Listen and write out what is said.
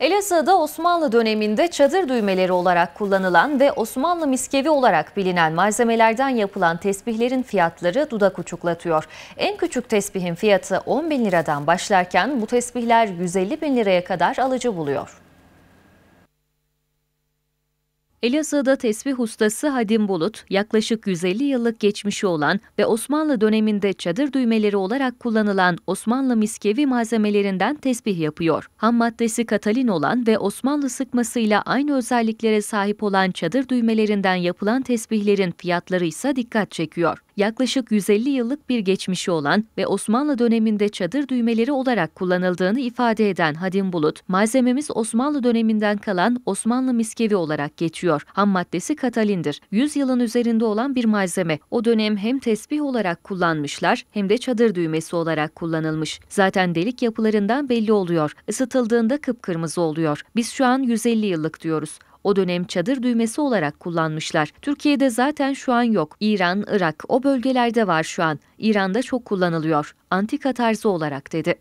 Elazığ'da Osmanlı döneminde çadır düğmeleri olarak kullanılan ve Osmanlı miskevi olarak bilinen malzemelerden yapılan tesbihlerin fiyatları dudak uçuklatıyor. En küçük tesbihin fiyatı 10 bin liradan başlarken bu tesbihler 150 bin liraya kadar alıcı buluyor. Elazığ'da tesbih ustası Hadim Bulut, yaklaşık 150 yıllık geçmişi olan ve Osmanlı döneminde çadır düğmeleri olarak kullanılan Osmanlı miskevi malzemelerinden tesbih yapıyor. Ham maddesi katalin olan ve Osmanlı sıkmasıyla aynı özelliklere sahip olan çadır düğmelerinden yapılan tesbihlerin fiyatları ise dikkat çekiyor yaklaşık 150 yıllık bir geçmişi olan ve Osmanlı döneminde çadır düğmeleri olarak kullanıldığını ifade eden Hadim Bulut, malzememiz Osmanlı döneminden kalan Osmanlı miskevi olarak geçiyor. Ham maddesi katalindir. 100 yılın üzerinde olan bir malzeme. O dönem hem tesbih olarak kullanmışlar hem de çadır düğmesi olarak kullanılmış. Zaten delik yapılarından belli oluyor. Isıtıldığında kıpkırmızı oluyor. Biz şu an 150 yıllık diyoruz o dönem çadır düğmesi olarak kullanmışlar. Türkiye'de zaten şu an yok. İran, Irak o bölgelerde var şu an. İran'da çok kullanılıyor. Antika tarzı olarak dedi.